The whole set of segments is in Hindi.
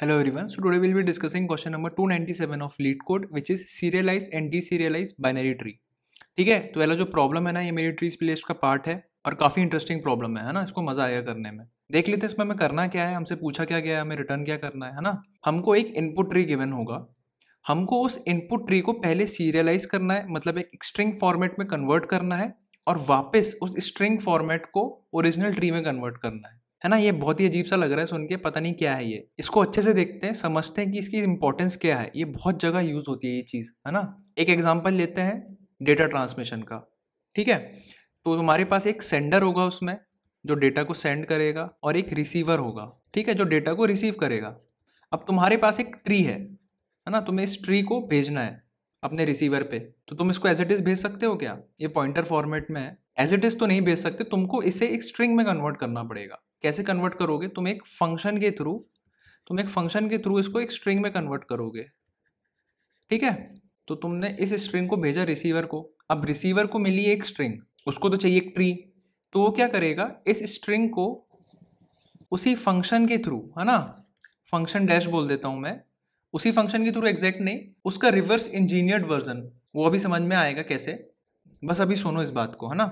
Hello everyone, so today we'll be discussing question number 297 of lead code which is serialize and deserialize binary tree. ठीक है तो पहला जो प्रॉब्लम है ना ये मेरी ट्रीज प्लेस का पार्ट है और काफ़ी इंटरेस्टिंग प्रॉब्लम है ना इसको मज़ा आया करने में देख लेते हैं इसमें हमें करना क्या है हमसे पूछा क्या गया है हमें रिटर्न क्या करना है ना हमको एक इनपुट ट्री गिवन होगा हमको उस इनपुट ट्री को पहले सीरियलाइज करना है मतलब एक स्ट्रिंग फॉर्मेट में कन्वर्ट करना है और वापस उस स्ट्रिंग फॉर्मेट को ओरिजिनल ट्री में कन्वर्ट करना है है ना ये बहुत ही अजीब सा लग रहा है सुन के पता नहीं क्या है ये इसको अच्छे से देखते हैं समझते हैं कि इसकी इंपॉर्टेंस क्या है ये बहुत जगह यूज़ होती है ये चीज़ है ना एक एग्जाम्पल लेते हैं डेटा ट्रांसमिशन का ठीक है तो तुम्हारे पास एक सेंडर होगा उसमें जो डेटा को सेंड करेगा और एक रिसीवर होगा ठीक है जो डेटा को रिसीव करेगा अब तुम्हारे पास एक ट्री है है ना तुम्हें इस ट्री को भेजना है अपने रिसीवर पे तो तुम इसको एज इट इज़ भेज सकते हो क्या ये पॉइंटर फॉर्मेट में है एज इट इज़ तो नहीं भेज सकते तुमको इसे एक स्ट्रिंग में कन्वर्ट करना पड़ेगा कैसे कन्वर्ट करोगे तुम एक फंक्शन के थ्रू तुम एक फंक्शन के थ्रू इसको एक स्ट्रिंग में कन्वर्ट करोगे ठीक है तो तुमने इस स्ट्रिंग को भेजा रिसीवर को अब रिसीवर को मिली एक स्ट्रिंग उसको तो चाहिए एक ट्री तो वो क्या करेगा इस स्ट्रिंग को उसी फंक्शन के थ्रू है ना फंक्शन डैश बोल देता हूँ मैं उसी फंक्शन के थ्रू एग्जैक्ट नहीं उसका रिवर्स इंजीनियर्ड वर्जन वो अभी समझ में आएगा कैसे बस अभी सुनो इस बात को है ना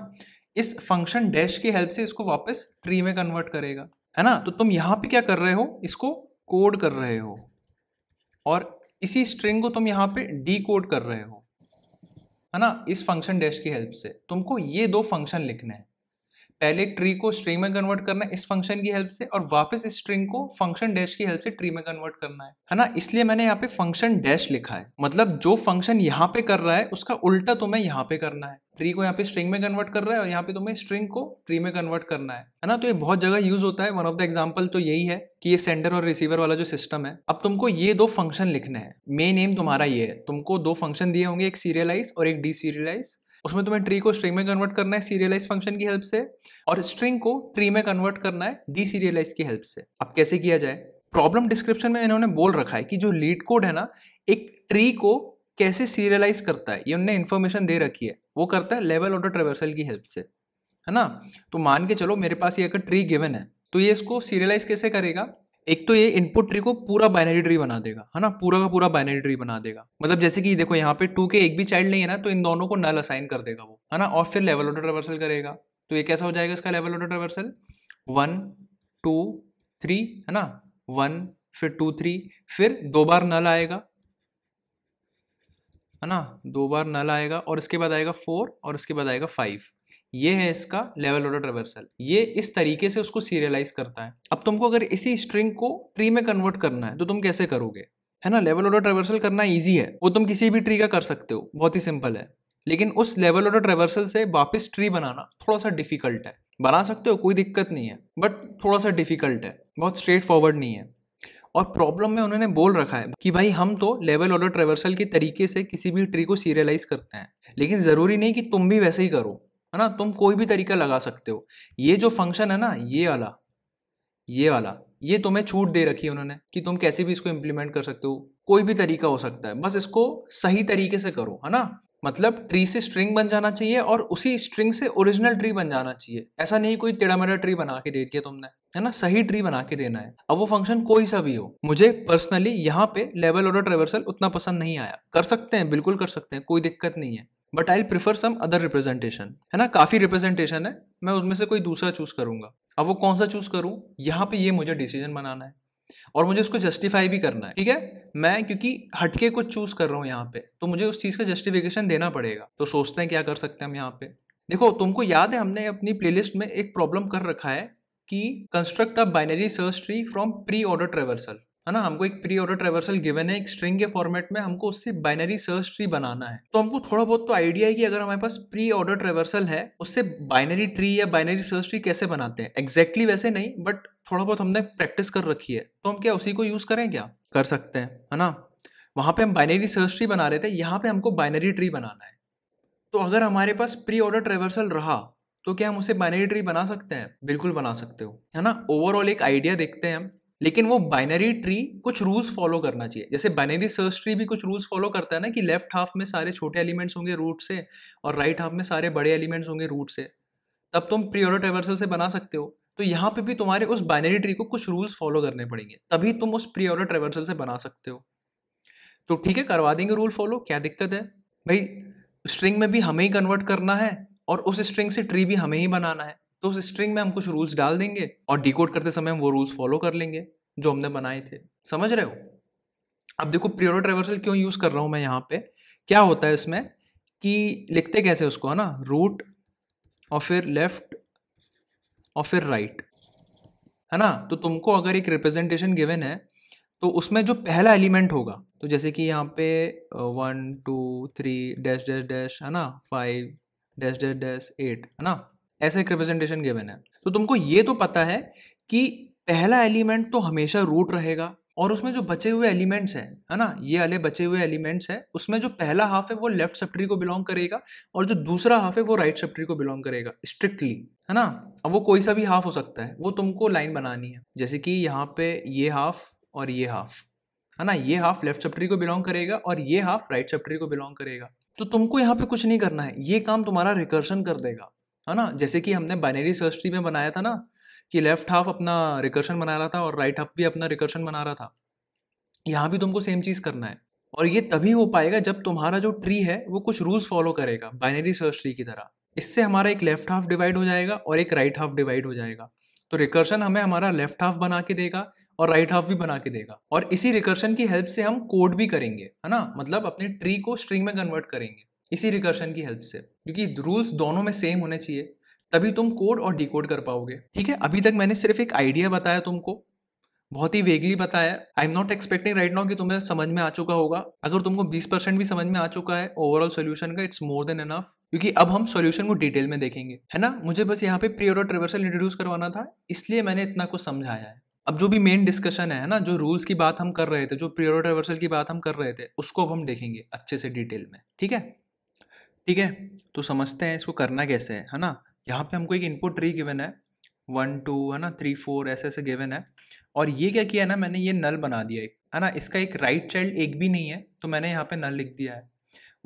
इस फंक्शन डैश की हेल्प से इसको वापस ट्री में कन्वर्ट करेगा है ना तो तुम यहाँ पे क्या कर रहे हो इसको कोड कर रहे हो और इसी स्ट्रिंग को तुम यहाँ पे डी कोड कर रहे हो है ना इस फंक्शन डैश की हेल्प से तुमको ये दो फंक्शन लिखने हैं पहले ट्री को स्ट्रिंग में कन्वर्ट करना है इस फंक्शन की हेल्प से और वापस इस स्ट्रिंग को फंक्शन डैश की हेल्प से ट्री में कन्वर्ट करना है है ना इसलिए मैंने यहाँ पे फंक्शन डैश लिखा है मतलब जो फंक्शन यहाँ पे कर रहा है उसका उल्टा तुम्हें तो यहाँ पे करना है ट्री को यहाँ पे स्ट्रिंग में कन्वर्ट कर रहा है और यहाँ पे तुम्हें तो स्ट्रिंग को ट्री में कन्वर्ट करना है है ना तो ये बहुत जगह यूज होता है वन ऑफ द एग्जाम्पल तो यही है कि ये सेंडर और रिसीवर वाला जो सिस्टम है अब तुमको ये दो फंक्शन लिखने हैं मेन एम तुम्हारा ये है तुमको दो फंक्शन दिए होंगे एक सीरियलाइज और एक डी उसमें तुम्हें ट्री को स्ट्रिंग में कन्वर्ट करना है सीरियलाइज फंक्शन की हेल्प से और स्ट्रिंग को ट्री में कन्वर्ट करना है डी सीरियलाइज की हेल्प से अब कैसे किया जाए प्रॉब्लम डिस्क्रिप्शन में इन्होंने बोल रखा है कि जो लीड कोड है ना एक ट्री को कैसे सीरियलाइज करता है ये उनने इन्फॉर्मेशन दे रखी है वो करता है लेवल ऑर्डर ट्रेवर्सल की हेल्प से है ना तो मान के चलो मेरे पास ये अगर ट्री गिवन है तो ये इसको सीरियलाइज कैसे करेगा एक तो ये इनपुट ट्री को पूरा बाइनरी ट्री बना देगा है ना पूरा का पूरा बाइनरी ट्री बना देगा मतलब जैसे कि देखो यहाँ पे टू के एक भी चाइल्ड नहीं है ना तो इन दोनों को नल असाइन कर देगा वो है ना और फिर लेवल ऑर्डर रिवर्सल करेगा तो ये कैसा हो जाएगा इसका level order traversal one two three है ना वन फिर टू थ्री फिर दो बार नल आएगा है ना दो बार नल आएगा और इसके बाद आएगा फोर और इसके बाद आएगा फाइव ये है इसका लेवल ऑर्डर रिवर्सल ये इस तरीके से उसको सीरियलाइज करता है अब तुमको अगर इसी स्ट्रिंग को ट्री में कन्वर्ट करना है तो तुम कैसे करोगे है ना लेवल ऑर्डर रिवर्सल करना ईजी है वो तुम किसी भी ट्री का कर सकते हो बहुत ही सिंपल है लेकिन उस लेवल ऑर्डर रिवर्सल से वापस ट्री बनाना थोड़ा सा डिफिकल्ट है बना सकते हो कोई दिक्कत नहीं है बट थोड़ा सा डिफिकल्ट है बहुत स्ट्रेट फॉरवर्ड नहीं है और प्रॉब्लम में उन्होंने बोल रखा है कि भाई हम तो लेवल ऑर्डर ट्रेवर्सल के तरीके से किसी भी ट्री को सीरियलाइज करते हैं लेकिन ज़रूरी नहीं कि तुम भी वैसे ही करो है ना तुम कोई भी तरीका लगा सकते हो ये जो फंक्शन है ना ये वाला ये वाला ये तुम्हें छूट दे रखी है उन्होंने कि तुम कैसे भी इसको इम्प्लीमेंट कर सकते हो कोई भी तरीका हो सकता है बस इसको सही तरीके से करो है ना मतलब ट्री से स्ट्रिंग बन जाना चाहिए और उसी स्ट्रिंग से ओरिजिनल ट्री बन जाना चाहिए ऐसा नहीं कोई टेढ़ा मेढ़ा ट्री बना के दे दिया तुमने है ना सही ट्री बना के देना है अब वो फंक्शन कोई सा भी हो मुझे पर्सनली यहाँ पे लेवल ऑर्डर ट्रेवर्सल उतना पसंद नहीं आया कर सकते हैं बिल्कुल कर सकते हैं कोई दिक्कत नहीं है but I prefer some other representation है ना काफ़ी रिप्रेजेंटेशन है मैं उसमें से कोई दूसरा चूज़ करूंगा अब वो कौन सा चूज़ करूँ यहाँ पे ये मुझे डिसीजन बनाना है और मुझे उसको जस्टिफाई भी करना है ठीक है मैं क्योंकि हटके कुछ चूज़ कर रहा हूँ यहाँ पे तो मुझे उस चीज़ का जस्टिफिकेशन देना पड़ेगा तो सोचते हैं क्या कर सकते हैं हम यहाँ पे देखो तुमको याद है हमने अपनी प्लेलिस्ट में एक प्रॉब्लम कर रखा है कि construct a binary search tree from pre order traversal है ना हमको एक प्री ऑर्डर ट्रेवर्सल गिवन है एक स्ट्रिंग के फॉर्मेट में हमको उससे बाइनरी सर्च ट्री बनाना है तो हमको थोड़ा बहुत तो आइडिया है कि अगर हमारे पास प्री ऑर्डर ट्रेवर्सल है उससे बाइनरी ट्री या बाइनरी सर्च ट्री कैसे बनाते हैं एग्जैक्टली exactly वैसे नहीं बट थोड़ा बहुत हमने प्रैक्टिस कर रखी है तो हम क्या उसी को यूज़ करें क्या कर सकते हैं है ना वहाँ पे हम बाइनरी सर्च ट्री बना रहे थे यहाँ पे हमको बाइनरी ट्री बनाना है तो अगर हमारे पास प्री ऑर्डर ट्रेवर्सल रहा तो क्या हम उसे बाइनरी ट्री बना सकते हैं बिल्कुल बना सकते हो है ना ओवरऑल एक आइडिया देखते हैं हम लेकिन वो बाइनरी ट्री कुछ रूल्स फॉलो करना चाहिए जैसे बाइनरी सर्च ट्री भी कुछ रूल्स फॉलो करता है ना कि लेफ्ट हाफ में सारे छोटे एलिमेंट्स होंगे रूट से और राइट हाफ में सारे बड़े एलिमेंट्स होंगे रूट से तब तुम प्रियोर ट्रेवर्सल से बना सकते हो तो यहाँ पे भी तुम्हारे उस बाइनरी ट्री को कुछ रूल्स फॉलो करने पड़ेंगे तभी तुम उस प्रियोर ट्रेवर्सल से बना सकते हो तो ठीक है करवा देंगे रूल फॉलो क्या दिक्कत है भाई स्ट्रिंग में भी हमें ही कन्वर्ट करना है और उस स्ट्रिंग से ट्री भी हमें ही बनाना है तो उस स्ट्रिंग में हम कुछ रूल्स डाल देंगे और डिकोड करते समय हम वो रूल्स फॉलो कर लेंगे जो हमने बनाए थे समझ रहे हो अब देखो प्रियोरिट ट्रेवर्सल क्यों यूज़ कर रहा हूँ मैं यहाँ पे क्या होता है इसमें कि लिखते कैसे उसको है ना रूट और फिर लेफ्ट और फिर राइट है ना तो तुमको अगर एक रिप्रेजेंटेशन गिवन है तो उसमें जो पहला एलिमेंट होगा तो जैसे कि यहाँ पे one two three dash dash dash है ना five dash dash dash eight है ना ऐसे एक रिप्रेजेंटेशन गिवन है तो तुमको ये तो पता है कि पहला एलिमेंट तो हमेशा रूट रहेगा और उसमें जो बचे हुए एलिमेंट्स हैं है ना ये वाले बचे हुए एलिमेंट्स हैं उसमें जो पहला हाफ है वो लेफ्ट सब को बिलोंग करेगा और जो दूसरा हाफ है वो राइट right ट्री को बिलोंग करेगा स्ट्रिक्टली है ना अब वो कोई सा भी हाफ हो सकता है वो तुमको लाइन बनानी है जैसे कि यहाँ पे ये हाफ और ये हाफ है ना ये हाफ लेफ्ट सब को बिलोंग करेगा और ये हाफ राइट सब को बिलोंग करेगा तो तुमको यहाँ पे कुछ नहीं करना है ये काम तुम्हारा रिकर्शन कर देगा है ना जैसे कि हमने बाइनरी सर्च ट्री में बनाया था ना कि लेफ्ट हाफ अपना रिकर्शन बना रहा था और राइट हाफ भी अपना रिकर्शन बना रहा था यहाँ भी तुमको सेम चीज़ करना है और ये तभी हो पाएगा जब तुम्हारा जो ट्री है वो कुछ रूल्स फॉलो करेगा बाइनरी सर्च ट्री की तरह इससे हमारा एक लेफ्ट हाफ डिवाइड हो जाएगा और एक राइट हाफ डिवाइड हो जाएगा तो रिकर्शन हमें हमारा लेफ्ट हाफ बना के देगा और राइट हाफ भी बना के देगा और इसी रिकर्शन की हेल्प से हम कोड भी करेंगे है ना मतलब अपने ट्री को स्ट्रिंग में कन्वर्ट करेंगे इसी रिकर्शन की हेल्प से क्योंकि रूल्स दोनों में सेम होने चाहिए तभी तुम कोड और डिकोड कर पाओगे ठीक है अभी तक मैंने सिर्फ एक आइडिया बताया तुमको बहुत ही वेगली बताया I am not expecting right now कि तुम्हें समझ में आ चुका होगा अगर तुमको 20 परसेंट भी समझ में आ चुका है ओवरऑल सोल्यूशन का इट्स मोर देन इनफ क्योंकि अब हम सोल्यूशन को डिटेल में देखेंगे है ना मुझे बस यहाँ पे प्रियोर और ट्रिवर्सल इंट्रोड्यूस करवाना था इसलिए मैंने इतना कुछ समझाया है अब जो भी मेन डिस्कशन है ना जो रूल्स की बात हम कर रहे थे जो प्रियोर ट्रिवर्सल की बात हम कर रहे थे उसको अब हम देखेंगे अच्छे से डिटेल में ठीक है ठीक है तो समझते हैं इसको करना कैसे है है ना यहाँ पे हमको एक इनपुट ट्री गिवन है वन टू है ना थ्री फोर ऐसे ऐसे गिवन है और ये क्या किया है ना मैंने ये नल बना दिया एक है ना इसका एक राइट right चाइल्ड एक भी नहीं है तो मैंने यहाँ पे नल लिख दिया है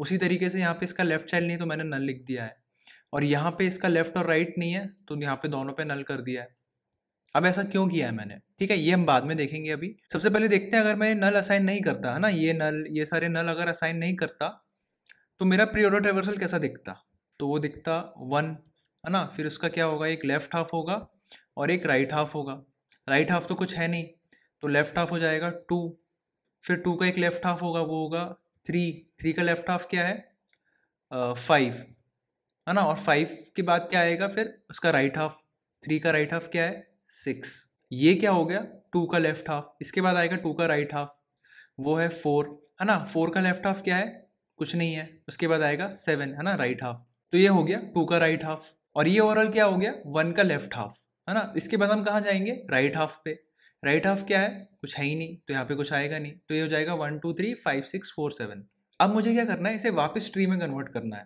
उसी तरीके से यहाँ पे इसका लेफ्ट चाइल्ड नहीं है तो मैंने नल लिख दिया है और यहाँ पे इसका लेफ्ट और राइट right नहीं है तो यहाँ पे दोनों पे नल कर दिया है अब ऐसा क्यों किया है मैंने ठीक है ये हम बाद में देखेंगे अभी सबसे पहले देखते हैं अगर मैं नल असाइन नहीं करता है ना ये नल ये सारे नल अगर असाइन नहीं करता तो मेरा प्री ऑर्डर ट्रेवर्सल कैसा दिखता तो वो दिखता वन है ना फिर उसका क्या होगा एक लेफ़्ट हाफ होगा और एक राइट हाफ होगा राइट हाफ तो कुछ है नहीं तो लेफ़्ट हाफ हो जाएगा टू फिर टू का एक लेफ़्ट हाफ होगा वो होगा थ्री थ्री का लेफ़्ट हाफ क्या है फाइव है ना और फाइव के बाद क्या आएगा फिर उसका राइट हाफ थ्री का राइट हाफ क्या है सिक्स ये क्या हो गया टू का लेफ़्ट हाफ इसके बाद आएगा टू का राइट हाफ वो है फोर है ना फोर का लेफ़्ट हाफ क्या है कुछ नहीं है उसके बाद आएगा सेवन है ना राइट हाफ तो ये हो गया टू का राइट हाफ और ये ओवरऑल क्या हो गया वन का लेफ्ट हाफ है ना इसके बाद हम कहाँ जाएंगे राइट हाफ पे राइट हाफ क्या है कुछ है ही नहीं तो यहाँ पे कुछ आएगा नहीं तो ये हो जाएगा one two three five six four seven अब मुझे क्या करना है इसे वापस स्ट्री में कन्वर्ट करना है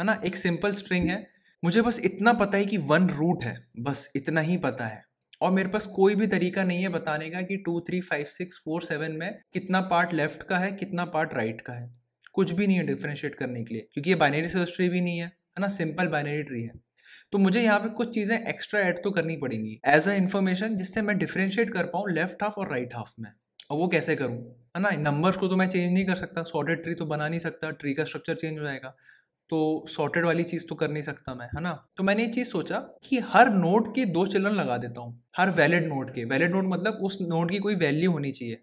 है ना एक सिंपल स्ट्रिंग है मुझे बस इतना पता है कि वन रूट है बस इतना ही पता है और मेरे पास कोई भी तरीका नहीं है बताने का कि two three five six four seven में कितना पार्ट लेफ्ट का है कितना पार्ट राइट का है कुछ भी नहीं है डिफ्रेंशिएट करने के लिए क्योंकि ये बाइनरी सर्च ट्री भी नहीं है है ना सिंपल बाइनरी ट्री है तो मुझे यहाँ पे कुछ चीज़ें एक्स्ट्रा ऐड तो करनी पड़ेंगी एज अ इन्फॉर्मेशन जिससे मैं डिफ्रेंशिएट कर पाऊँ लेफ्ट हाफ और राइट हाफ में और वो कैसे करूँ है ना नंबर्स को तो मैं चेंज नहीं कर सकता सॉर्टेड ट्री तो बना नहीं सकता ट्री का स्ट्रक्चर चेंज हो जाएगा तो सॉर्टेड वाली चीज़ तो कर नहीं सकता मैं है ना तो मैंने ये चीज़ सोचा कि हर नोट के दो चिल्ड्रन लगा देता हूँ हर वैलिड नोट के वैलिड नोट मतलब उस नोट की कोई वैल्यू होनी चाहिए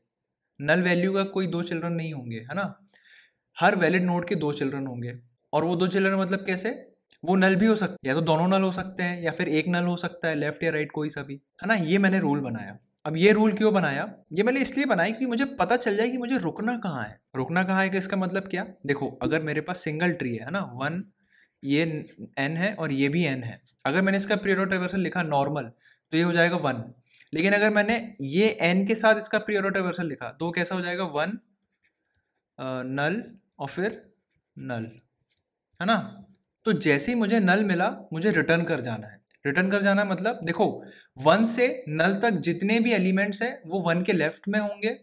नल वैल्यू का कोई दो चिल्ड्रन नहीं होंगे है ना हर वैलिड नोड के दो चिल्ड्रन होंगे और वो दो चिल्ड्रन मतलब कैसे वो नल भी हो सकते या तो दोनों नल हो सकते हैं या फिर एक नल हो सकता है लेफ्ट या राइट कोई सा भी है ना ये मैंने रूल बनाया अब ये रूल क्यों बनाया ये मैंने इसलिए बनाया क्योंकि मुझे पता चल जाए कि मुझे रुकना कहाँ है रुकना कहाँ है कि इसका मतलब क्या देखो अगर मेरे पास सिंगल ट्री है ना वन ये एन है और ये भी एन है अगर मैंने इसका प्रियोर ट्रेवर्सल लिखा नॉर्मल तो ये हो जाएगा वन लेकिन अगर मैंने ये एन के साथ इसका प्रियोर ट्रेवर्सल लिखा तो कैसा हो जाएगा वन नल uh, और फिर नल है ना तो जैसे ही मुझे नल मिला मुझे रिटर्न कर जाना है रिटर्न कर जाना मतलब देखो वन से नल तक जितने भी एलिमेंट्स हैं वो वन के लेफ्ट में होंगे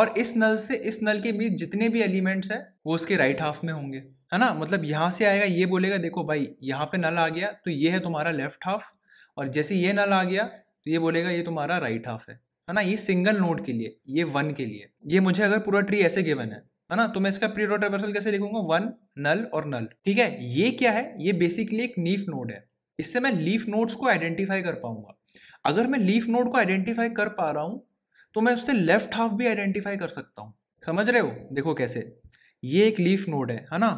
और इस नल से इस नल के बीच जितने भी एलिमेंट्स हैं वो उसके राइट हाफ में होंगे है ना मतलब यहाँ से आएगा ये बोलेगा देखो भाई यहाँ पे नल आ गया तो ये है तुम्हारा लेफ्ट हाफ और जैसे ये नल आ गया तो ये बोलेगा ये तुम्हारा राइट हाफ है है ना ये सिंगल नोड के लिए ये वन के लिए ये मुझे अगर पूरा ट्री ऐसे गिवन है है ना तो मैं इसका प्री डॉट रिवर्सल कैसे देखूंगा वन नल और नल ठीक है ये क्या है ये बेसिकली एक लीफ नोड है इससे मैं लीफ नोड्स को आइडेंटिफाई कर पाऊंगा अगर मैं लीफ नोड को आइडेंटिफाई कर पा रहा हूँ तो मैं उससे लेफ्ट हाफ भी आइडेंटिफाई कर सकता हूँ समझ रहे हो देखो कैसे ये एक लीफ नोड है है ना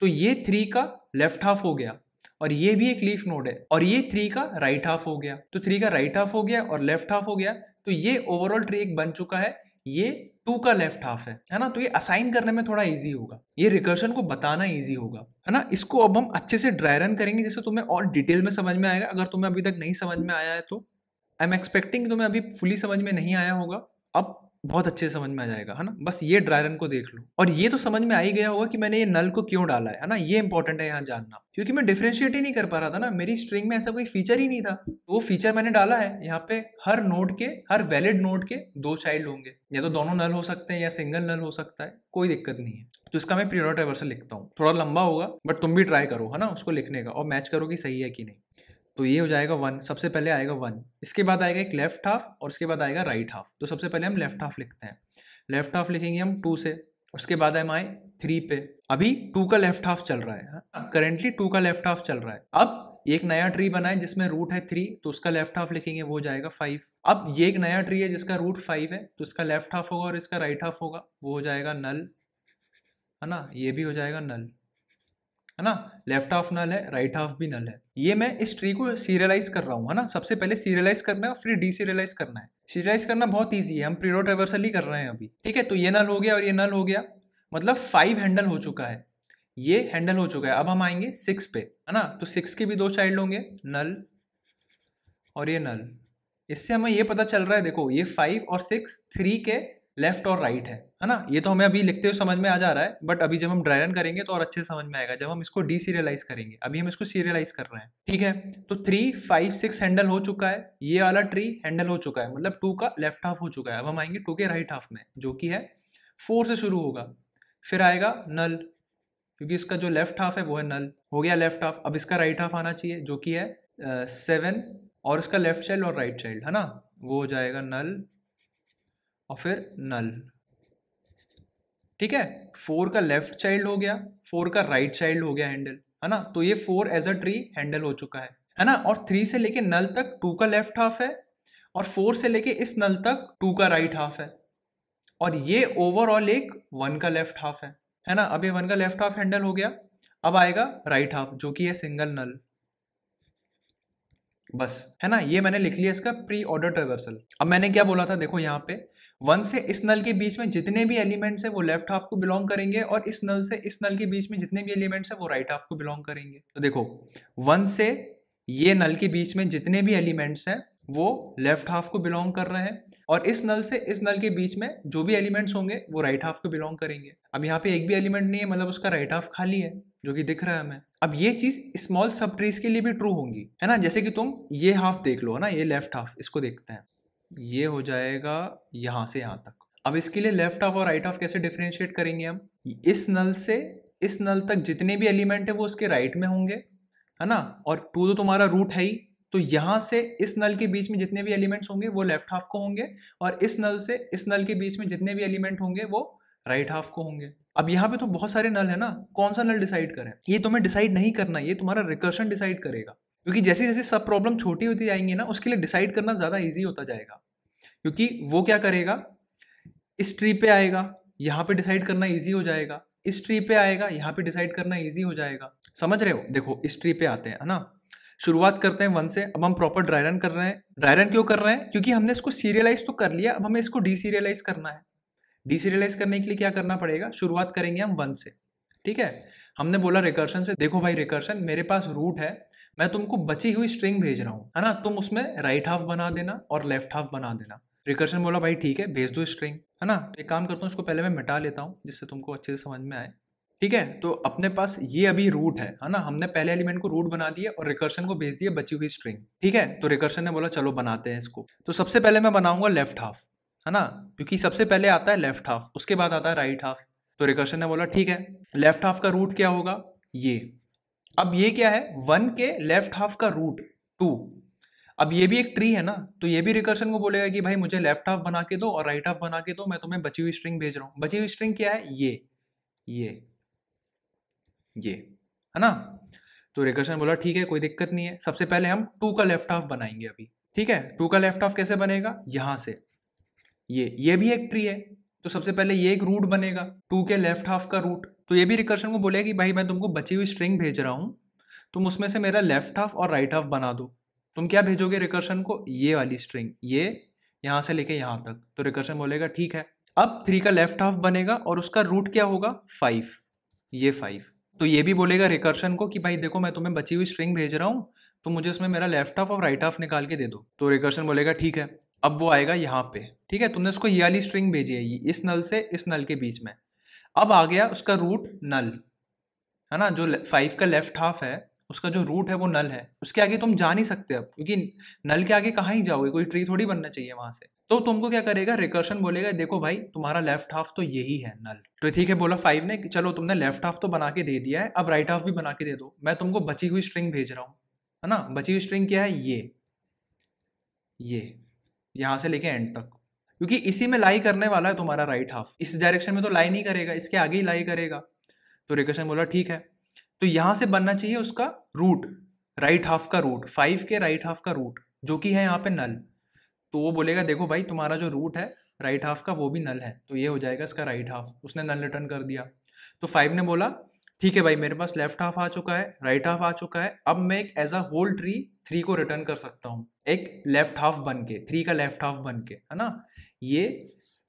तो ये थ्री का लेफ्ट हाफ हो गया और ये भी एक लीफ नोड है और ये थ्री का राइट हाफ हो गया तो थ्री का राइट हाफ हो गया और लेफ्ट हाफ हो गया तो ये ओवरऑल ट्री एक बन चुका है ये टू का लेफ्ट हाफ है है ना तो ये असाइन करने में थोड़ा इजी होगा ये रिकर्शन को बताना इजी होगा है ना इसको अब हम अच्छे से ड्राई रन करेंगे जिससे तुम्हें और डिटेल में समझ में आएगा अगर तुम्हें अभी तक नहीं समझ में आया है तो आई एम एक्सपेक्टिंग तुम्हें अभी फुली समझ में नहीं आया होगा अब बहुत अच्छे से समझ में आ जाएगा है ना बस ये ड्राई रन को देख लो और ये तो समझ में आ ही गया होगा कि मैंने ये नल को क्यों डाला है ना ये इंपॉर्टेंट है यहाँ जानना क्योंकि मैं डिफ्रेंशिएट ही नहीं कर पा रहा था ना मेरी स्ट्रिंग में ऐसा कोई फीचर ही नहीं था वो फीचर मैंने डाला है यहाँ पे हर नोड के हर वैलिड नोड के दो चाइल्ड होंगे या तो दोनों नल हो सकते हैं या सिंगल नल हो सकता है कोई दिक्कत नहीं है तो इसका मैं प्रियोर ट्राइवर्सल लिखता हूँ थोड़ा लंबा होगा बट तुम भी ट्राई करो है ना उसको लिखने का और मैच करो कि सही है कि नहीं तो ये हो जाएगा वन सबसे पहले आएगा वन इसके बाद आएगा एक लेफ्ट हाफ और उसके बाद आएगा राइट हाफ तो सबसे पहले हम लेफ्ट हम्म। हाफ लिखते हैं लेफ्ट हाफ लिखेंगे हम टू से उसके बाद हम आए थ्री पे अभी टू का लेफ्ट हाफ चल रहा है करेंटली हाँ? टू का लेफ्ट हाफ चल रहा है अब एक नया ट्री बनाए जिसमें रूट है थ्री तो उसका लेफ्ट हाफ लिखेंगे वो जाएगा फाइव अब ये एक नया ट्री है जिसका रूट फाइव है तो इसका लेफ्ट हाफ होगा और इसका राइट हाफ होगा वो हो जाएगा नल है ना ये भी हो जाएगा नल है ना लेफ्ट हाफ नल है राइट हाफ भी नल है ये मैं इस ट्री को सीरियलाइज कर रहा हूँ है ना सबसे पहले सीरियलाइज करना है फिर डी सीरियलाइज करना है सीरियलाइज करना बहुत ईजी है हम प्रीरो ट्रेवर्सल ही कर रहे हैं अभी ठीक है तो ये नल हो गया और ये नल हो गया मतलब फाइव हैंडल हो चुका है ये हैंडल हो चुका है अब हम आएंगे सिक्स पे है ना तो सिक्स के भी दो चाइल्ड होंगे नल और ये नल इससे हमें ये पता चल रहा है देखो ये फाइव और सिक्स थ्री के लेफ्ट और राइट है है ना ये तो हमें अभी लिखते हुए समझ में आ जा रहा है बट अभी जब हम ड्राई रन करेंगे तो और अच्छे से समझ में आएगा जब हम इसको डी सीरियलाइज करेंगे अभी हम इसको सीरियलाइज कर रहे हैं ठीक है तो थ्री फाइव सिक्स हैंडल हो चुका है ये वाला ट्री हैंडल हो चुका है मतलब टू का लेफ्ट हाफ हो चुका है अब हम आएंगे टू के राइट हाफ में जो कि है फोर से शुरू होगा फिर आएगा नल क्योंकि इसका जो लेफ्ट हाफ है वो है नल हो गया लेफ्ट हाफ अब इसका राइट हाफ आना चाहिए जो कि है सेवन और इसका लेफ्ट चाइल्ड और राइट चाइल्ड है ना वो हो जाएगा नल और फिर नल ठीक है फोर का लेफ्ट चाइल्ड हो गया फोर का राइट right चाइल्ड हो गया हैंडल है ना तो ये four as a tree handle हो चुका है है ना और थ्री से लेके नल तक टू का लेफ्ट हाफ है और फोर से लेके इस नल तक टू का राइट right हाफ है और ये ओवरऑल एक वन का लेफ्ट हाफ है है ना अब ये वन का लेफ्ट हाफ हैंडल हो गया अब आएगा राइट right हाफ जो कि है सिंगल नल बस है ना ये मैंने लिख लिया इसका प्री ऑर्डर ट्रेवर्सल अब मैंने क्या बोला था देखो यहाँ पे वन से इस नल के बीच में जितने भी एलिमेंट्स है वो लेफ्ट हाफ को बिलोंग करेंगे और इस नल से इस नल के बीच में जितने भी एलिमेंट्स है वो राइट हाफ को बिलोंग करेंगे तो देखो वन से ये नल के बीच में जितने भी एलिमेंट्स हैं वो लेफ्ट हाफ को बिलोंग कर रहे हैं और इस नल से इस नल के बीच में जो भी एलिमेंट्स होंगे वो राइट हाफ को बिलोंग करेंगे अब यहाँ पे एक भी एलिमेंट नहीं है मतलब उसका राइट हाफ खाली है जो कि दिख रहा है हमें अब ये चीज स्मॉल सब ट्रीज के लिए भी ट्रू होंगी है ना जैसे कि तुम ये हाफ देख लो है ना ये लेफ्ट हाफ इसको देखते हैं ये हो जाएगा यहाँ से यहाँ तक अब इसके लिए लेफ्ट हाफ और राइट हाफ कैसे डिफ्रेंशिएट करेंगे हम इस नल से इस नल तक जितने भी एलिमेंट है वो उसके राइट में होंगे है ना और टू तो तुम्हारा रूट है ही तो यहाँ से इस नल के बीच में जितने भी एलिमेंट्स होंगे वो लेफ्ट हाफ को होंगे और इस नल से इस नल के बीच में जितने भी एलिमेंट होंगे वो राइट right हाफ को होंगे अब यहाँ पे तो बहुत सारे नल है ना कौन सा नल डिसाइड करें ये तुम्हें डिसाइड नहीं करना ये तुम्हारा रिकर्शन डिसाइड करेगा क्योंकि जैसे जैसे सब प्रॉब्लम छोटी होती जाएंगे ना उसके लिए डिसाइड करना ज़्यादा ईजी होता जाएगा क्योंकि वो क्या करेगा इस ट्री पे आएगा यहाँ पे डिसाइड करना ईजी हो जाएगा इस ट्री पे आएगा यहाँ पे डिसाइड करना ईजी हो जाएगा समझ रहे हो देखो इस ट्री पे आते हैं है ना शुरुआत करते हैं वन से अब हम प्रॉपर ड्राई रन कर रहे हैं ड्राई रन क्यों कर रहे हैं क्योंकि हमने इसको सीरियलाइज तो कर लिया अब हमें इसको सीरियलाइज करना है डिसरियलाइज करने के लिए क्या करना पड़ेगा शुरुआत करेंगे हम वन से ठीक है हमने बोला रिकर्शन से देखो भाई रिकर्शन मेरे पास रूट है मैं तुमको बची हुई स्ट्रिंग भेज रहा हूँ है ना तुम उसमें राइट हाफ बना देना और लेफ्ट हाफ बना देना रिकर्शन बोला भाई ठीक है भेज दो स्ट्रिंग है ना तो एक काम करता हूँ इसको पहले मैं मिटा लेता हूँ जिससे तुमको अच्छे से समझ में आए ठीक है तो अपने पास ये अभी रूट है है ना हमने पहले एलिमेंट को रूट बना दिया और रिकर्शन को भेज दिया बची हुई स्ट्रिंग ठीक है तो रिकर्शन ने बोला चलो बनाते हैं इसको तो सबसे पहले मैं बनाऊंगा लेफ्ट हाफ है ना क्योंकि सबसे पहले आता है लेफ्ट हाफ उसके बाद आता है राइट हाफ तो रिकर्शन ने बोला ठीक है लेफ्ट हाफ का रूट क्या होगा ये अब ये क्या है वन के लेफ्ट हाफ का रूट टू अब ये भी एक ट्री है ना तो ये भी रिकर्शन को बोलेगा कि भाई मुझे लेफ्ट हाफ बना के दो और राइट हाफ बना के दो मैं तुम्हें बची हुई स्ट्रिंग भेज रहा हूँ बची हुई स्ट्रिंग क्या है ये ये ये है ना तो रिकर्शन बोला ठीक है कोई दिक्कत नहीं है सबसे पहले हम टू का लेफ्ट हाफ बनाएंगे अभी ठीक है टू का लेफ्ट हाफ कैसे बनेगा यहां से ये ये भी एक ट्री है तो सबसे पहले ये एक रूट बनेगा टू के लेफ्ट हाफ का रूट तो ये भी रिकर्शन को बोलेगा कि भाई मैं तुमको बची हुई स्ट्रिंग भेज रहा हूँ तुम उसमें से मेरा लेफ्ट हाफ और राइट हाफ बना दो तुम क्या भेजोगे रिकर्शन को ये वाली स्ट्रिंग ये यहाँ से लेके यहाँ तक तो रिकर्शन बोलेगा ठीक है अब थ्री का लेफ्ट हाफ बनेगा और उसका रूट क्या होगा फाइव ये फाइव तो ये भी बोलेगा रिकर्शन को कि भाई देखो मैं तुम्हें बची हुई स्ट्रिंग भेज रहा हूँ तो मुझे उसमें मेरा लेफ्ट हाफ और राइट हाफ निकाल के दे दो तो रिकर्शन बोलेगा ठीक है अब वो आएगा यहाँ पे ठीक है तुमने उसको ये वाली स्ट्रिंग भेजी है इस नल से इस नल के बीच में अब आ गया उसका रूट नल है ना जो फाइव का लेफ्ट हाफ है उसका जो रूट है वो नल है उसके आगे तुम जा नहीं सकते अब क्योंकि नल के आगे कहाँ ही जाओगे कोई ट्री थोड़ी बनना चाहिए वहां से तो तुमको क्या करेगा रिकर्शन बोलेगा देखो भाई तुम्हारा लेफ्ट हाफ तो यही है नल तो ठीक है बोला फाइव ने कि चलो तुमने लेफ्ट हाफ तो बना के दे दिया है अब राइट हाफ भी बना के दे दो मैं तुमको बची हुई स्ट्रिंग भेज रहा हूँ है ना बची हुई स्ट्रिंग क्या है ये ये यहाँ से लेके एंड तक क्योंकि इसी में लाई करने वाला है तुम्हारा राइट हाफ इस डायरेक्शन में तो लाई नहीं करेगा इसके आगे ही लाई करेगा तो रिकर्शन बोला ठीक है तो यहाँ से बनना चाहिए उसका रूट राइट हाफ का रूट फाइव के राइट हाफ का रूट जो कि है यहाँ पे नल तो वो बोलेगा देखो भाई तुम्हारा जो रूट है राइट हाफ का वो भी नल है तो ये हो जाएगा इसका राइट हाफ उसने नल रिटर्न कर दिया तो फाइव ने बोला ठीक है भाई मेरे पास लेफ्ट हाफ आ चुका है राइट हाफ आ चुका है अब मैं एक as a whole tree three को रिटर्न कर सकता हूँ एक लेफ्ट हाफ बन के थ्री का लेफ्ट हाफ बन के है ना ये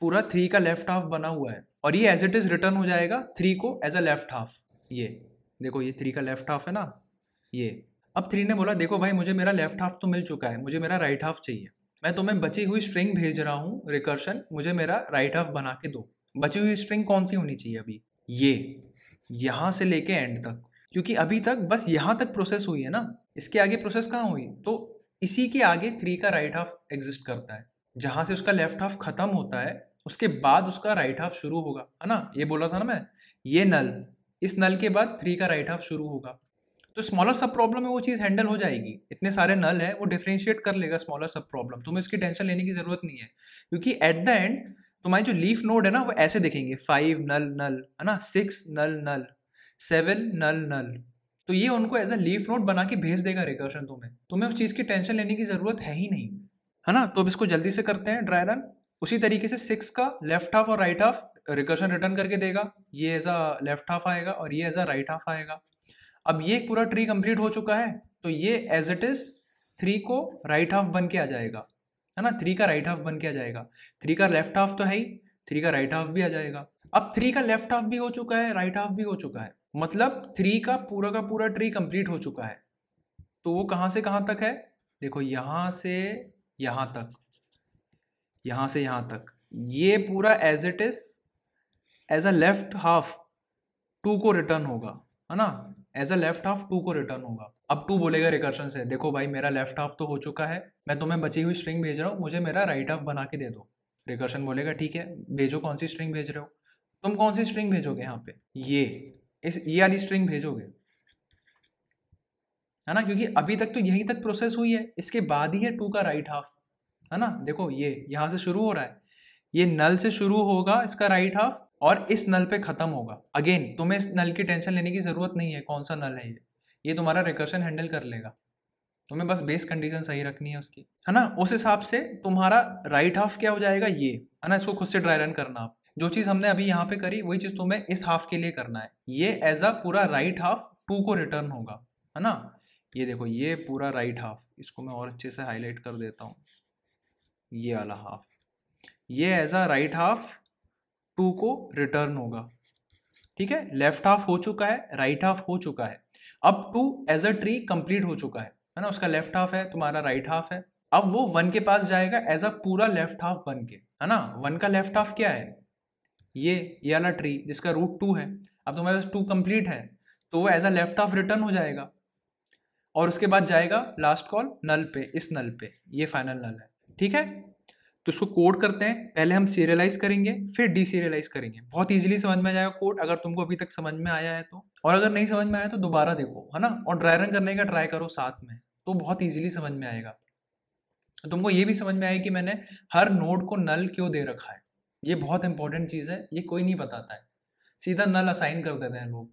पूरा थ्री का लेफ्ट हाफ बना हुआ है और ये एज इट इज रिटर्न हो जाएगा थ्री को एज अ लेफ्ट हाफ ये देखो ये थ्री का लेफ्ट हाफ है ना ये अब थ्री ने बोला देखो भाई मुझे मेरा लेफ्ट हाफ तो मिल चुका है मुझे मेरा राइट हाफ चाहिए मैं तुम्हें बची हुई स्ट्रिंग भेज रहा हूँ रिकर्शन मुझे मेरा राइट हाफ बना के दो बची हुई स्ट्रिंग कौन सी होनी चाहिए अभी ये यहाँ से लेके एंड तक क्योंकि अभी तक बस यहाँ तक प्रोसेस हुई है ना इसके आगे प्रोसेस कहाँ हुई तो इसी के आगे थ्री का राइट हाफ एग्जिस्ट करता है जहाँ से उसका लेफ्ट हाफ ख़त्म होता है उसके बाद उसका राइट हाफ शुरू होगा है ना ये बोला था ना मैं ये नल इस नल के बाद थ्री का राइट हाफ शुरू होगा तो स्मॉलर सब प्रॉब्लम में वो चीज़ हैंडल हो जाएगी इतने सारे नल है वो डिफ्रेंशिएट कर लेगा स्मॉलर सब प्रॉब्लम तुम्हें इसकी टेंशन लेने की ज़रूरत नहीं है क्योंकि एट द एंड तुम्हारी जो लीफ नोड है ना वो ऐसे दिखेंगे फाइव नल नल है ना सिक्स नल नल सेवन नल नल तो ये उनको एज अ लीफ नोड बना के भेज देगा रिकर्शन तुम्हें तुम्हें उस चीज़ की टेंशन लेने की ज़रूरत है ही नहीं है ना तो अब इसको जल्दी से करते हैं ड्राई रन उसी तरीके से सिक्स का लेफ्ट हाफ और राइट हाफ रिकर्शन रिटर्न करके देगा ये एज अ लेफ्ट हाफ आएगा और ये एज अ राइट हाफ आएगा अब ये पूरा ट्री कंप्लीट हो चुका है तो ये एज इट इज़ थ्री को राइट हाफ बन के आ जाएगा है ना थ्री का राइट हाफ बन के आ जाएगा थ्री का लेफ्ट हाफ तो है ही थ्री का राइट हाफ भी आ जाएगा अब थ्री का लेफ्ट हाफ भी हो चुका है राइट हाफ भी हो चुका है मतलब थ्री का पूरा का पूरा ट्री कंप्लीट हो चुका है तो वो कहाँ से कहाँ तक है देखो यहाँ से यहाँ तक यहाँ से यहाँ तक ये पूरा as it is as a left half two को रिटर्न होगा है ना as a left half two को रिटर्न होगा अब टू बोलेगा रिकर्शन से देखो भाई मेरा लेफ्ट हाफ तो हो चुका है मैं तुम्हें बची हुई स्ट्रिंग भेज रहा हूँ मुझे मेरा राइट हाफ बना के दे दो रिकर्शन बोलेगा ठीक है भेजो कौन सी स्ट्रिंग भेज रहे हो तुम कौन सी स्ट्रिंग भेजोगे यहाँ पे ये इस ये वाली स्ट्रिंग भेजोगे है ना क्योंकि अभी तक तो यहीं तक प्रोसेस हुई है इसके बाद ही है टू का राइट हाफ है ना देखो ये यहाँ से शुरू हो रहा है ये नल से शुरू होगा इसका राइट हाफ और इस नल पे ख़त्म होगा अगेन तुम्हें इस नल की टेंशन लेने की ज़रूरत नहीं है कौन सा नल है ये ये तुम्हारा रिकर्शन हैंडल कर लेगा तुम्हें बस बेस कंडीशन सही रखनी है उसकी है ना उस हिसाब से तुम्हारा राइट हाफ क्या हो जाएगा ये है ना इसको खुद से ड्राई रन करना आप जो चीज़ हमने अभी यहाँ पे करी वही चीज़ तुम्हें इस हाफ के लिए करना है ये एज अ पूरा राइट हाफ टू को रिटर्न होगा है ना ये देखो ये पूरा राइट हाफ इसको मैं और अच्छे से हाईलाइट कर देता हूँ ये वाला हाफ ये as a right half two को रिटर्न होगा ठीक है लेफ्ट हाफ हो चुका है राइट right हाफ हो चुका है अब two as a tree complete हो चुका है है ना उसका लेफ्ट हाफ है तुम्हारा राइट right हाफ है अब वो वन के पास जाएगा एज अ पूरा लेफ्ट हाफ बन के है ना वन का लेफ्ट हाफ क्या है ये ये वाला ट्री जिसका रूट टू है अब तुम्हारे पास टू कंप्लीट है तो वो as a left half return हो जाएगा और उसके बाद जाएगा लास्ट कॉल नल पे इस नल पे ये फाइनल नल है ठीक है तो इसको कोड करते हैं पहले हम सीरियलाइज करेंगे फिर डीसीरियलाइज करेंगे बहुत ईजिली समझ में आएगा कोड अगर तुमको अभी तक समझ में आया है तो और अगर नहीं समझ में आया तो दोबारा देखो है ना और ड्राई रन करने का ट्राई करो साथ में तो बहुत ईजिली समझ में आएगा तो तुमको ये भी समझ में आया कि मैंने हर नोड को नल क्यों दे रखा है ये बहुत इंपॉर्टेंट चीज़ है ये कोई नहीं बताता है सीधा नल असाइन कर देते हैं लोग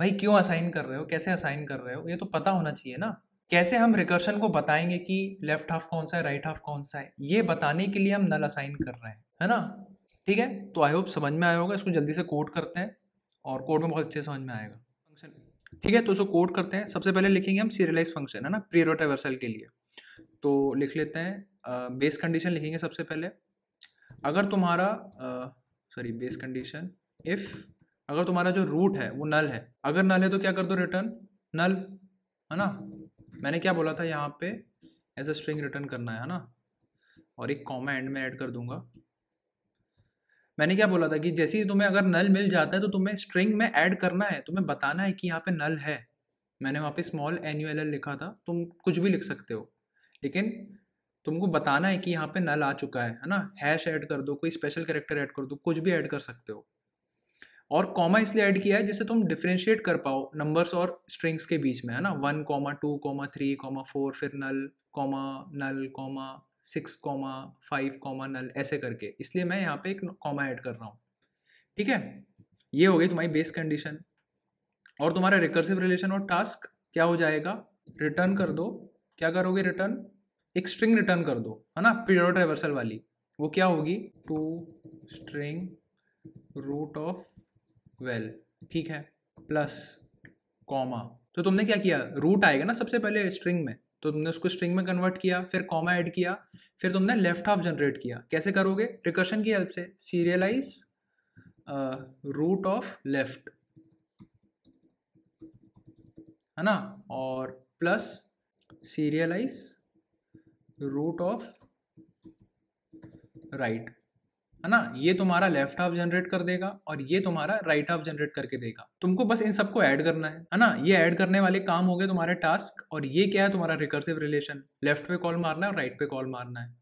भाई क्यों असाइन कर रहे हो कैसे असाइन कर रहे हो ये तो पता होना चाहिए ना कैसे हम रिकर्शन को बताएंगे कि लेफ्ट हाफ कौन सा है राइट हाफ कौन सा है ये बताने के लिए हम नल असाइन कर रहे हैं है ना ठीक है तो आई होप समझ में आया होगा इसको जल्दी से कोड करते हैं और कोड में बहुत अच्छे समझ में आएगा फंक्शन ठीक है तो इसको कोड करते हैं सबसे पहले लिखेंगे हम सीरियलाइज फंक्शन है ना प्रियोरिटाइवर्सल के लिए तो लिख लेते हैं बेस कंडीशन लिखेंगे सबसे पहले अगर तुम्हारा सॉरी बेस कंडीशन इफ़ अगर तुम्हारा जो रूट है वो नल है अगर नल है तो क्या कर दो रिटर्न नल है ना मैंने क्या बोला था यहाँ पे एज अ स्ट्रिंग रिटर्न करना है ना और एक कॉमा एंड में ऐड कर दूंगा मैंने क्या बोला था कि जैसे ही तुम्हें अगर नल मिल जाता है तो तुम्हें स्ट्रिंग में ऐड करना है तुम्हें बताना है कि यहाँ पे नल है मैंने वहाँ पे small N U L L लिखा था तुम कुछ भी लिख सकते हो लेकिन तुमको बताना है कि यहाँ पे नल आ चुका है है ना हैश ऐड कर दो कोई स्पेशल कैरेक्टर ऐड कर दो कुछ भी ऐड कर सकते हो और कॉमा इसलिए ऐड किया है जिससे तुम डिफ्रेंशिएट कर पाओ नंबर्स और स्ट्रिंग्स के बीच में है ना one comma two comma three comma four फिर null comma null comma six comma five comma null ऐसे करके इसलिए मैं यहाँ पे एक कॉमा ऐड कर रहा हूँ ठीक है ये हो गई तुम्हारी बेस कंडीशन और तुम्हारा रिकर्सिव रिलेशन और टास्क क्या हो जाएगा रिटर्न कर दो क्या करोगे रिटर्न एक स्ट्रिंग रिटर्न कर दो है ना पीरियड रिवर्सल वाली वो क्या होगी to string root of val ठीक है प्लस कॉमा तो तुमने क्या किया रूट आएगा ना सबसे पहले स्ट्रिंग में तो तुमने उसको स्ट्रिंग में कन्वर्ट किया फिर कॉमा ऐड किया फिर तुमने लेफ्ट हाफ जनरेट किया कैसे करोगे रिकर्शन की हेल्प से सीरियलाइज रूट ऑफ लेफ्ट है ना और plus serialize root of right है ना ये तुम्हारा लेफ्ट हाफ जनरेट कर देगा और ये तुम्हारा राइट हाफ जनरेट करके देगा तुमको बस इन सबको ऐड करना है ना ये ऐड करने वाले काम हो गए तुम्हारे टास्क और ये क्या है तुम्हारा रिकर्सिव रिलेशन लेफ्ट पे कॉल मारना है और राइट पे कॉल मारना है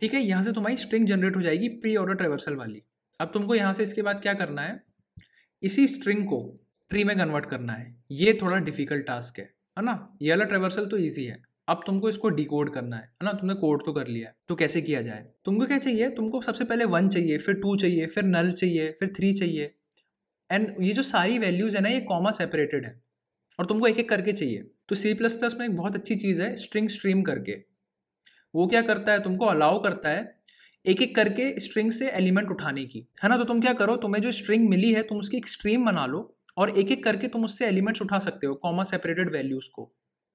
ठीक है यहाँ से तुम्हारी स्ट्रिंग जनरेट हो जाएगी प्री ऑर्डर ट्रेवर्सल वाली अब तुमको यहाँ से इसके बाद क्या करना है इसी स्ट्रिंग को ट्री में कन्वर्ट करना है ये थोड़ा डिफिकल्ट टास्क है है ना ये वाला ट्रेवर्सल तो ईजी है अब तुमको इसको डिकोड करना है है ना तुमने कोड तो कर लिया है तो कैसे किया जाए तुमको क्या चाहिए तुमको सबसे पहले वन चाहिए फिर टू चाहिए फिर नल चाहिए फिर थ्री चाहिए एंड ये जो सारी वैल्यूज़ है ना ये कॉमा सेपरेटेड है और तुमको एक एक करके चाहिए तो सी प्लस प्लस में एक बहुत अच्छी चीज़ है स्ट्रिंग स्ट्रीम करके वो क्या करता है तुमको अलाउ करता है एक एक करके स्ट्रिंग से एलिमेंट उठाने की है ना तो तुम क्या करो तुम्हें जो स्ट्रिंग मिली है तुम उसकी एक स्ट्रीम बना लो और एक एक करके तुम उससे एलिमेंट्स उठा सकते हो कॉमा सेपरेटेड वैल्यूज़ को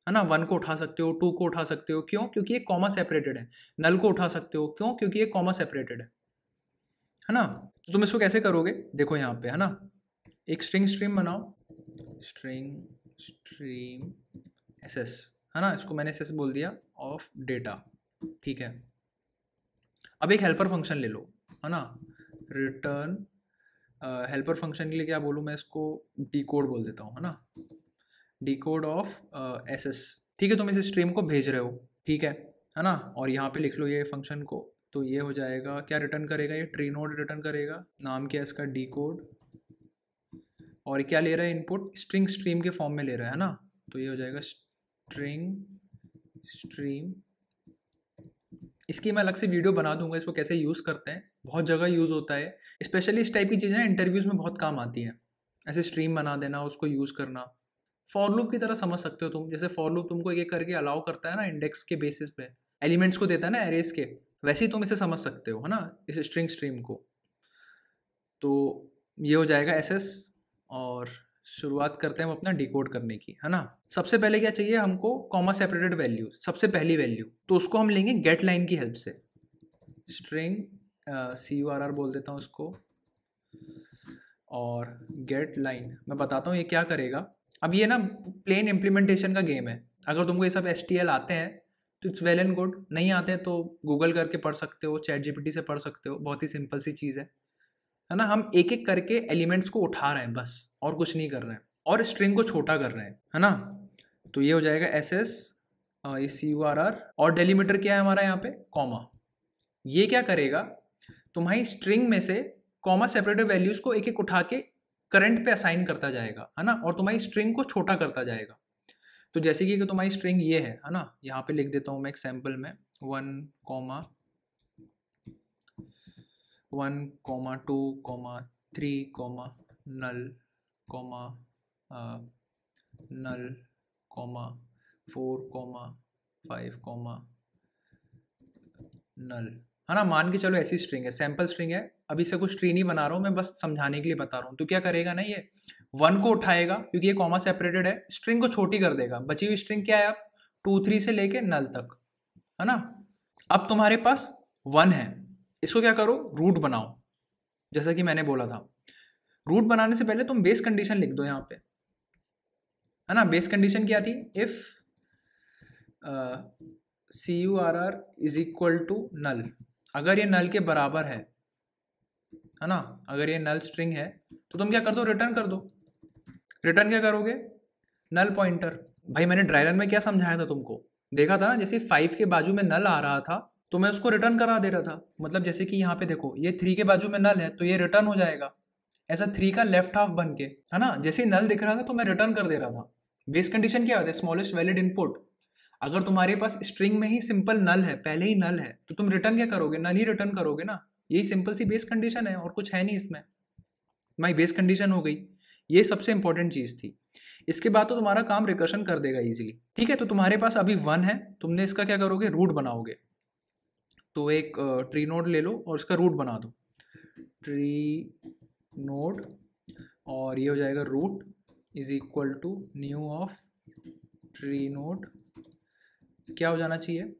है ना वन को उठा सकते हो टू को उठा सकते हो क्यों क्योंकि ये कॉमा सेपरेटेड है नल को उठा सकते हो क्यों क्योंकि ये कॉमा सेपरेटेड है है ना तो तुम इसको कैसे करोगे देखो यहाँ पे है ना एक स्ट्रिंग स्ट्रीम बनाओ स्ट्रिंग स्ट्रीम एस एस है ना इसको मैंने एस एस बोल दिया ऑफ डेटा ठीक है अब एक हेल्पर फंक्शन ले लो है ना रिटर्न हेल्पर फंक्शन के लिए क्या बोलूँ मैं इसको डी कोड बोल देता हूँ है ना decode of S S ठीक है तुम इस स्ट्रीम को भेज रहे हो ठीक है है ना और यहाँ पे लिख लो ये फंक्शन को तो ये हो जाएगा क्या रिटर्न करेगा ये ट्री नोड रिटर्न करेगा नाम क्या इसका डी कोड और क्या ले रहा है इनपुट स्ट्रिंग स्ट्रीम के फॉर्म में ले रहा है ना तो ये हो जाएगा स्ट्रिंग स्ट्रीम इसकी मैं अलग से वीडियो बना दूंगा इसको कैसे यूज़ करते हैं बहुत जगह यूज़ होता है स्पेशली इस टाइप की चीज़ें इंटरव्यूज़ में बहुत काम आती हैं ऐसे स्ट्रीम बना देना उसको यूज़ करना फॉर लूप की तरह समझ सकते हो तुम जैसे फॉर लूप तुमको एक करके अलाउ करता है ना इंडेक्स के बेसिस पे एलिमेंट्स को देता है ना एरेस के वैसे ही तुम इसे समझ सकते हो है ना इस स्ट्रिंग स्ट्रीम को तो ये हो जाएगा एस और शुरुआत करते हैं हम अपना डिकोड करने की है ना सबसे पहले क्या चाहिए हमको कॉमा सेपरेटेड वैल्यू सबसे पहली वैल्यू तो उसको हम लेंगे गेट लाइन की हेल्प से string C U R R बोल देता हूँ उसको और गेट लाइन मैं बताता हूँ ये क्या करेगा अब ये ना प्लेन इम्प्लीमेंटेशन का गेम है अगर तुमको ये सब एस आते हैं तो इट्स वेल एंड गुड नहीं आते हैं तो गूगल करके पढ़ सकते हो चैट जी से पढ़ सकते हो बहुत ही सिंपल सी चीज़ है है ना हम एक एक करके एलिमेंट्स को उठा रहे हैं बस और कुछ नहीं कर रहे हैं और स्ट्रिंग को छोटा कर रहे हैं है ना तो ये हो जाएगा एस एस ये सी यू आर आर और डेलीमीटर क्या है हमारा यहाँ पे कॉमा ये क्या करेगा तुम्हारी स्ट्रिंग में से कॉमा सेपरेटर वैल्यूज़ को एक एक उठा के करंट पे असाइन करता जाएगा है ना और तुम्हारी स्ट्रिंग को छोटा करता जाएगा तो जैसे कि तुम्हारी स्ट्रिंग ये है है ना यहाँ पे लिख देता हूँ मैं एक सैम्पल में one comma one comma two comma three comma null comma null comma four comma five comma null है ना मान के चलो ऐसी स्ट्रिंग है सैम्पल स्ट्रिंग है अभी से कुछ ट्री नहीं बना रहा हूँ मैं बस समझाने के लिए बता रहा हूँ तो क्या करेगा ना ये वन को उठाएगा क्योंकि ये कॉमा सेपरेटेड है स्ट्रिंग को छोटी कर देगा बची हुई स्ट्रिंग क्या है आप टू थ्री से लेके नल तक है ना अब तुम्हारे पास वन है इसको क्या करो रूट बनाओ जैसा कि मैंने बोला था रूट बनाने से पहले तुम बेस कंडीशन लिख दो यहाँ पे है ना बेस कंडीशन क्या थी if C U R R is equal to null अगर ये नल के बराबर है है ना अगर ये नल स्ट्रिंग है तो तुम क्या कर दो रिटर्न कर दो रिटर्न क्या करोगे नल पॉइंटर भाई मैंने ड्राइलन में क्या समझाया था तुमको देखा था ना जैसे फाइव के बाजू में नल आ रहा था तो मैं उसको रिटर्न करा दे रहा था मतलब जैसे कि यहाँ पे देखो ये थ्री के बाजू में नल है तो ये रिटर्न हो जाएगा ऐसा थ्री का लेफ्ट हाफ बन के है ना जैसे नल दिख रहा था तो मैं रिटर्न कर दे रहा था बेस कंडीशन क्या होता है स्मॉलेस्ट वैलिड इनपुट अगर तुम्हारे पास स्ट्रिंग में ही सिंपल नल है पहले ही नल है तो तुम रिटर्न क्या करोगे नल ही रिटर्न करोगे ना यही सिंपल सी बेस कंडीशन है और कुछ है नहीं इसमें तुम्हारी बेस कंडीशन हो गई ये सबसे इंपॉर्टेंट चीज़ थी इसके बाद तो तुम्हारा काम रिकर्शन कर देगा इजीली ठीक है तो तुम्हारे पास अभी वन है तुमने इसका क्या करोगे रूट बनाओगे तो एक ट्री नोड ले लो और इसका रूट बना दो ट्री नोड और ये हो जाएगा root is equal to new of tree node क्या हो जाना चाहिए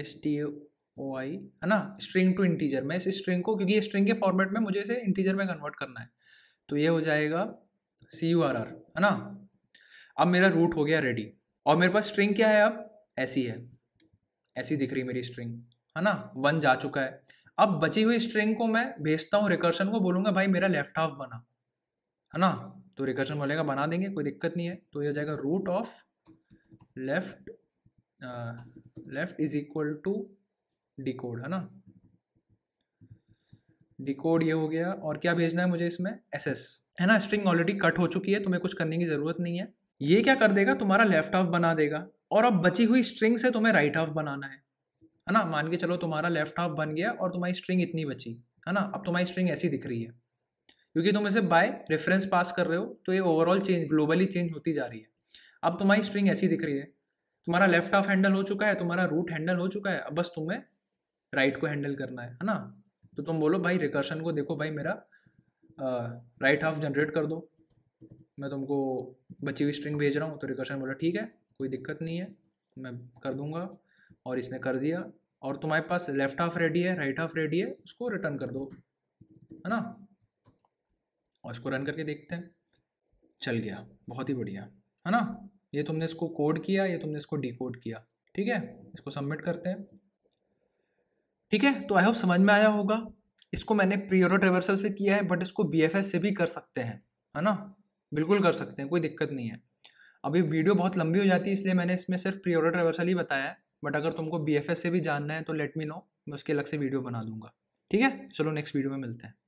एस टी ओ आई है ना स्ट्रिंग टू इंटीजर मैं इस स्ट्रिंग को क्योंकि ये स्ट्रिंग के फॉर्मेट में मुझे इसे इंटीजर में कन्वर्ट करना है तो ये हो जाएगा सी यू आर आर है ना अब मेरा रूट हो गया रेडी और मेरे पास स्ट्रिंग क्या है अब ऐसी है ऐसी दिख रही मेरी स्ट्रिंग है ना वन जा चुका है अब बची हुई स्ट्रिंग को मैं भेजता हूँ रिकर्शन को बोलूंगा भाई मेरा लेफ्ट हाफ बना है ना तो रिकर्शन बोलेगा बना देंगे कोई दिक्कत नहीं है तो ये हो जाएगा root of left left is equal to decode है ना डिकोड ये हो गया और क्या भेजना है मुझे इसमें एस एस है ना स्ट्रिंग ऑलरेडी कट हो चुकी है तुम्हें कुछ करने की ज़रूरत नहीं है ये क्या कर देगा तुम्हारा लेफ्ट हाफ बना देगा और अब बची हुई स्ट्रिंग से तुम्हें राइट हाफ बनाना है है ना मान के चलो तुम्हारा लेफ्ट हाफ बन गया और तुम्हारी स्ट्रिंग इतनी बची है ना अब तुम्हारी स्ट्रिंग ऐसी दिख रही है क्योंकि तुम इसे बाय रेफरेंस पास कर रहे हो तो ये ओवरऑल चेंज ग्लोबली चेंज होती जा रही है अब तुम्हारी स्ट्रिंग ऐसी दिख रही है तुम्हारा लेफ्ट हाफ हैंडल हो चुका है तुम्हारा रूट हैंडल हो चुका है अब बस तुम्हें राइट को हैंडल करना है है ना तो तुम बोलो भाई रिकर्शन को देखो भाई मेरा राइट हाफ जनरेट कर दो मैं तुमको बची हुई स्ट्रिंग भेज रहा हूँ तो रिकर्शन बोला ठीक है कोई दिक्कत नहीं है मैं कर दूंगा और इसने कर दिया और तुम्हारे पास लेफ्ट हाफ रेडी है राइट हाफ रेडी है उसको रिटर्न कर दो है ना और इसको रन करके देखते हैं चल गया बहुत ही बढ़िया है ना ये तुमने इसको कोड किया ये तुमने इसको डी किया ठीक है इसको सबमिट करते हैं ठीक है तो आई होप समझ में आया होगा इसको मैंने प्रियोरो ट्रेवर्सल से किया है बट इसको बी से भी कर सकते हैं है ना बिल्कुल कर सकते हैं कोई दिक्कत नहीं है अभी वीडियो बहुत लंबी हो जाती है इसलिए मैंने इसमें सिर्फ प्रियोरो ट्रेवर्सल ही बताया है बट अगर तुमको बी से भी जानना है तो लेट मी नो मैं उसकी अलग से वीडियो बना दूंगा ठीक है चलो नेक्स्ट वीडियो में मिलते हैं